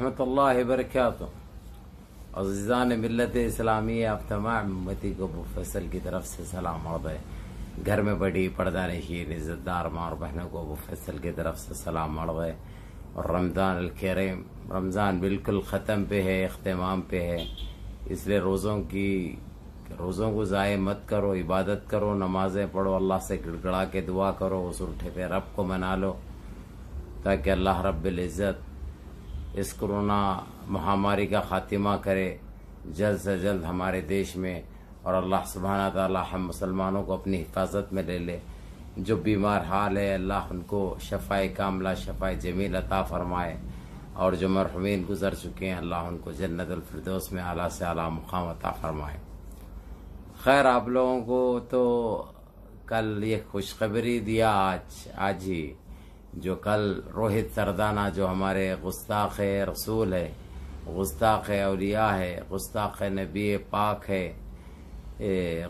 रहमत बरक़ात अज़ीज़ान मिलत इस्लामी आप तमाम मती को फैसल की तरफ से सलाम और घर में बड़ी पर्दा नशीन इज़्ज़तदार माँ और बहनों को फैसल की तरफ से सलाम और और रमज़ान अलखरम रमज़ान बिल्कुल ख़त्म पे है अख्तमाम पे है इसलिए रोज़ों की रोज़ों को ज़ाय मत करो इबादत करो नमाज़ें पढ़ो अल्लाह से गिड़गड़ा के दुआ करो उस उठे पे रब को मना लो ताकि अल्लाह रब्ज़त इस कोरोना महामारी का खात्मा करे जल्द से जल्द हमारे देश में और अल्लाह सुबहाना ताली हम मुसलमानों को अपनी हिफाजत में ले ले जो बीमार हाल है अल्लाह उनको शफाए कामला शफाए जमील अता फरमाए और जो मरहमीन गुजर चुके हैं अल्लाह उनको जन्नतफरदोस में आला से आला मुकाम अता फरमाए खैर आप लोगों को तो कल ये खुशखबरी दिया आज आज ही जो कल रोहित सरदाना जो हमारे गुस्ताख रसूल है गुस्ताख अलिया है गुस्ताख नबी पाक है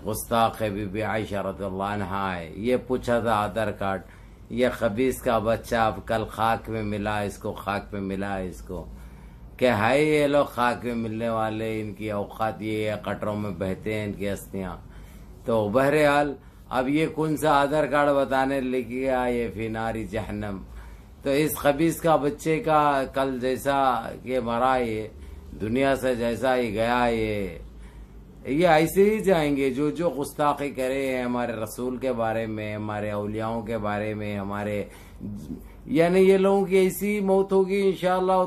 गुस्ताख बीबी आयशा रतल्ला है ये पूछा था आधार कार्ड ये खबीस का बच्चा अब कल खाक में मिला इसको खाक में मिला इसको कि हाय ये लोग खाक में मिलने वाले इनकी औकात ये कटरों में बहते हैं इनकी हस्तियाँ तो बहरहाल अब ये कौन सा आधार कार्ड बताने लेके ये फिनारी जहनम तो इस खबीस का बच्चे का कल जैसा ये मरा ये दुनिया से जैसा ही गया ये ये ऐसे ही जाएंगे जो जो गुस्ताखी करे हैं हमारे रसूल के बारे में हमारे अलियाओं के बारे में हमारे यानी ये लोगों की ऐसी मौत होगी इन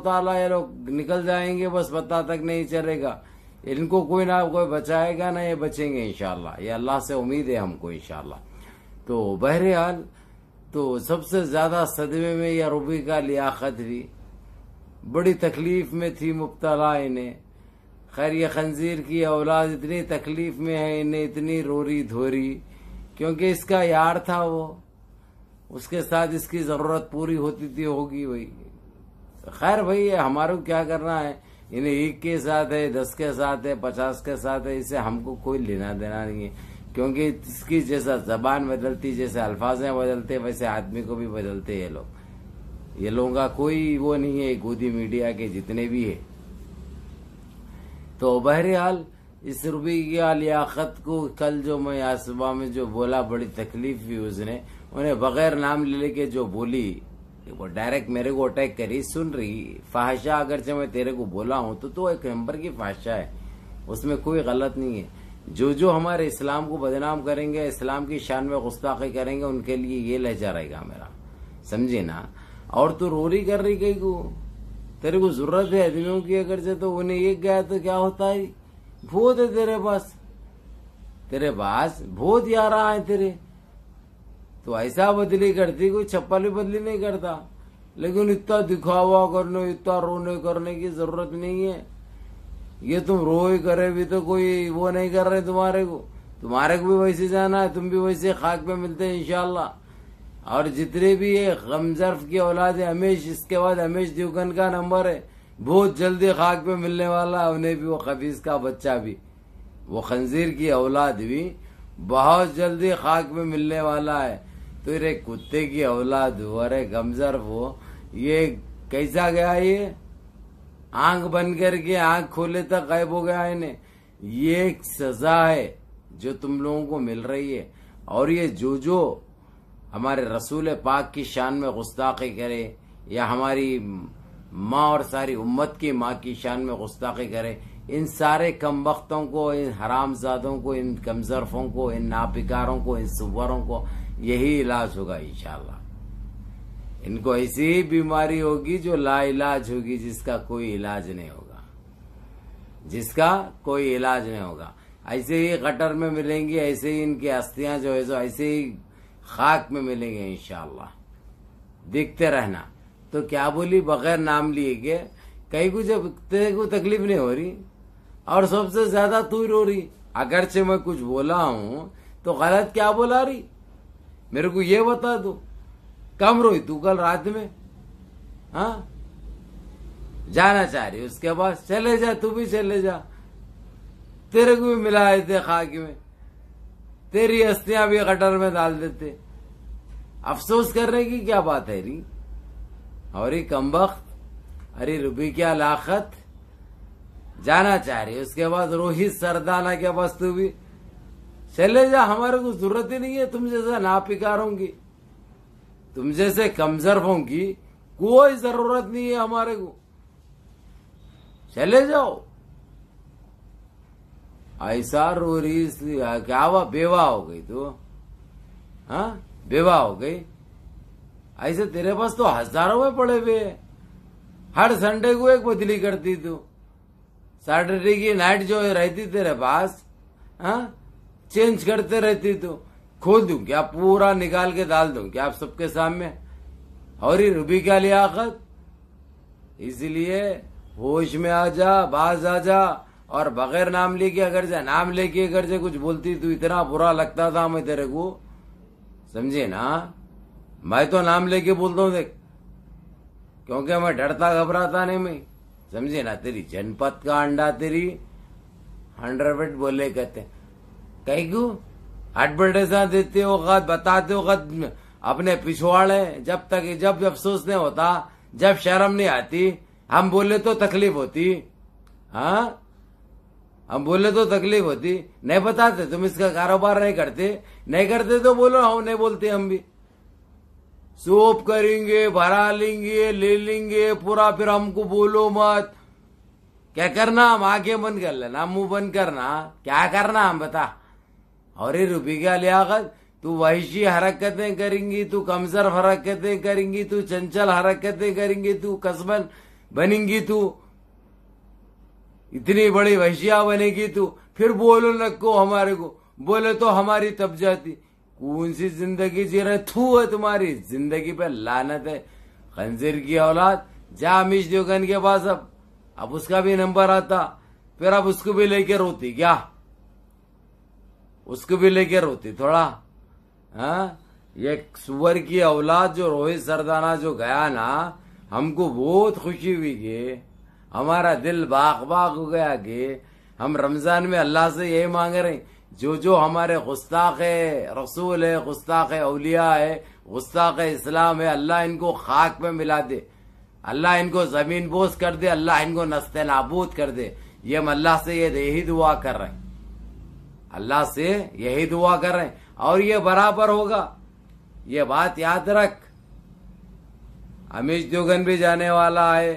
ताला ये लोग निकल जाएंगे बस पता तक नहीं चलेगा इनको कोई ना कोई बचाएगा ना ये बचेंगे इनशाला ये अल्लाह से उम्मीद है हमको इनशाला तो बहरहाल तो सबसे ज्यादा सदमे में या रूबी का लियाकत भी बड़ी तकलीफ में थी मुबतला इन्हें खैर ये खंजीर की औलाद इतनी तकलीफ में है इन्हें इतनी रोरी धोरी क्योंकि इसका यार था वो उसके साथ इसकी जरूरत पूरी होती थी होगी वही खैर भाई हमारे क्या करना है यानी एक के साथ है दस के साथ है पचास के साथ है इसे हमको कोई लेना देना नहीं है क्योंकि इसकी जैसा जबान बदलती जैसे अल्फाजे बदलते वैसे आदमी को भी बदलते ये लोग ये लोगों का कोई वो नहीं है गोदी मीडिया के जितने भी है तो बहरहाल इस की लियाकत को कल जो मैं आज सुबह में जो बोला बड़ी तकलीफ हुई उसने उन्हें बगैर नाम ले लेके जो बोली वो डायरेक्ट मेरे को अटैक करी सुन रही फाशा अगर जब मैं तेरे को बोला हूँ तो तो एक नंबर की फाशा है उसमें कोई गलत नहीं है जो जो हमारे इस्लाम को बदनाम करेंगे इस्लाम की शान में गुस्ताखी करेंगे उनके लिए ये लहजा रहेगा मेरा समझे ना और तू रही कर रही कहीं को तेरे को जरूरत है आदमियों की अगर से तो उन्हें एक गया तो क्या होता है भूत है तेरे पास तेरे पास भूत यार है तेरे तो ऐसा बदली करती कोई चप्पल बदली नहीं करता लेकिन इतना दिखावा करने इतना रोने करने की जरूरत नहीं है ये तुम रो ही करे भी तो कोई वो नहीं कर रहे तुम्हारे को तुम्हारे को भी वैसे जाना है तुम भी वैसे खाक पे मिलते हैं इनशाला और जितने भी ये गमजर्फ की औलाद है हमेश इसके बाद हमेश देवगन का नंबर है बहुत जल्दी खाक पे मिलने वाला है उन्हें भी वो खफीज का बच्चा भी वो खंजीर की औलाद भी बहुत जल्दी खाक में मिलने वाला है तेरे कुत्ते की औलाद हो अरे गमजर हो ये कैसा गया ये आंख बंद करके आंख खोले तक गायब हो गया इन्हें ये एक सजा है जो तुम लोगों को मिल रही है और ये जो जो हमारे रसूल पाक की शान में गुस्ताखी करे या हमारी माँ और सारी उम्मत की माँ की शान में गुस्ताखी करे इन सारे कम वक्तों को इन हरामजादों को इन कमजरफों को इन नापिकारों को इन सुवरों को यही इलाज होगा इंशाला इनको ऐसी बीमारी होगी जो लाइलाज होगी जिसका कोई इलाज नहीं होगा जिसका कोई इलाज नहीं होगा ऐसे ही गटर में मिलेंगी ऐसे ही इनकी अस्थियां जो है सो ऐसे ही खाक में मिलेंगे इनशाला देखते रहना तो क्या बोली बगैर नाम लिए के कहीं को जब तेरे को तकलीफ नहीं हो रही और सबसे ज्यादा तू रो रही अगर से मैं कुछ बोला हूं तो गलत क्या बोला रही मेरे को ये बता दो कम रोई तू कल रात में हा जाना चाह रही उसके पास चले जा तू भी चले जा तेरे को भी मिलाए थे खाक में तेरी अस्थियां भी गटर में डाल देते अफसोस करने की क्या बात है री और कम वक्त अरे रूबी क्या लाखत जाना चाह रही उसके बाद रोहित सरदाना के पास तू भी चले जा हमारे को जरूरत ही नहीं है तुम जैसा नापिकार होंगी तुम जैसे कमजोर होंगी कोई जरूरत नहीं है हमारे को चले जाओ ऐसा रो रही इसलिए क्या हुआ बेवा हो गई तो हाँ बेवा हो गई ऐसे तेरे पास तो हजारों में पड़े हुए हर संडे को एक बदली करती तू सैटरडे की नाइट जो रहती तेरे पास हाँ चेंज करते रहती तो खोल दू क्या पूरा निकाल के डाल दू क्या आप सबके सामने ही रूबी लिया लियाकत इसलिए होश में आ जा बाज आ जा और बगैर नाम लेके अगर जा नाम लेके अगर जा कुछ बोलती तो इतना बुरा लगता था मैं तेरे को समझे ना मैं तो नाम लेके बोलता हूँ देख क्योंकि मैं डरता घबराता नहीं मैं समझे ना तेरी जनपद का अंडा तेरी हंड्रेड बोले कहते हैं कह क्यों एडवर्टाइजा देते हो गत बताते हो गत अपने पिछवाड़े जब तक जब अफसोस नहीं होता जब शर्म नहीं आती हम बोले तो तकलीफ होती हा? हम बोले तो तकलीफ होती नहीं बताते तुम इसका कारोबार नहीं करते नहीं करते तो बोलो हम नहीं बोलते हम भी सोप करेंगे भरा लेंगे ले लेंगे पूरा फिर हमको बोलो मत क्या करना हम आगे बंद कर लेना मुंह बंद करना क्या करना हम बता अरे रुबिया लिया तू वहशी हरकतें करेंगी तू कमजर हरकतें करेंगी तू चंचल हरकतें करेंगी तू कसबन बनेंगी तू इतनी बड़ी वहशिया बनेगी तू फिर बोलो नको हमारे को बोले तो हमारी तब जाती कौन सी जिंदगी जी रहे थू है तुम्हारी जिंदगी पे लानत है खंजीर की औलाद जा अमीश देवगन के पास अब अब उसका भी नंबर आता फिर अब उसको भी लेके रोती क्या उसको भी लेके रोती थोड़ा हा? ये सुअर की औलाद जो रोहित सरदाना जो गया ना हमको बहुत खुशी हुई कि हमारा दिल बाग बाग हो गया कि हम रमजान में अल्लाह से यही मांग रहे जो जो हमारे गुस्ताख है रसूल है गुस्ताख अलिया है गुस्ताख इस्लाम है अल्लाह इनको खाक में मिला दे अल्लाह इनको जमीन बोस कर दे अल्लाह इनको नस्ते नाबूद कर दे ये हम अल्लाह से ये यही दुआ कर रहे हैं अल्लाह से यही दुआ कर रहे और ये बराबर होगा ये बात याद रख अमीश जोगन भी जाने वाला है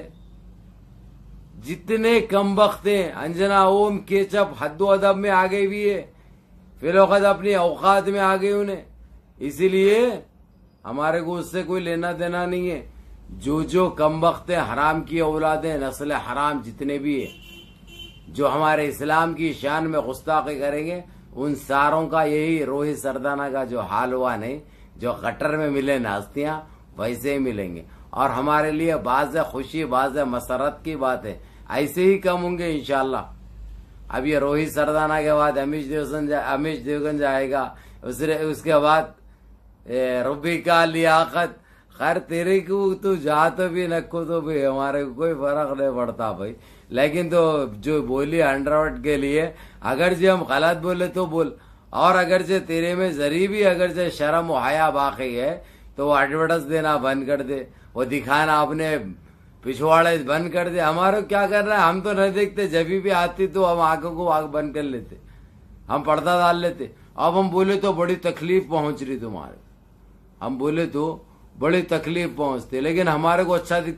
जितने कम वक्ते अंजना ओम केचप हद्दो अदब में आ गई भी है फिर वक्त अपनी औकात में आ गई उन्हें इसीलिए हमारे को उससे कोई लेना देना नहीं है जो जो कम वक्त हराम की औलादे नस्ल हराम जितने भी है जो हमारे इस्लाम की शान में गुस्ताखी करेंगे उन सारों का यही रोहित सरदाना का जो हाल हुआ नहीं जो गटर में मिले नास्तियां वैसे ही मिलेंगे और हमारे लिए बाज खुशी बाज मसरत की बात है ऐसे ही कम होंगे इनशाला अब ये रोहित सरदाना के बाद अमित देवगन अमित देवगन जाएगा उसके बाद रुबिका लियाकत खैर तेरे को तो जाते भी नको तो भी हमारे को कोई फर्क नहीं पड़ता भाई लेकिन तो जो बोली अंडरवर्ट के लिए अगर जो हम गलत बोले तो बोल और अगर जो तेरे में जरी भी अगर जो शर्म हया बाकी है तो वो एडवर्टाइज देना बंद कर दे वो दिखाना अपने पिछवाड़े बंद कर दे हमारे क्या कर रहा है हम तो नहीं देखते जब भी आती तो हम आंखों को आग बंद कर लेते हम पर्दा डाल लेते अब हम बोले तो बड़ी तकलीफ पहुंच रही तुम्हारे हम बोले तो बड़ी तकलीफ पहुंचती लेकिन हमारे को अच्छा दिख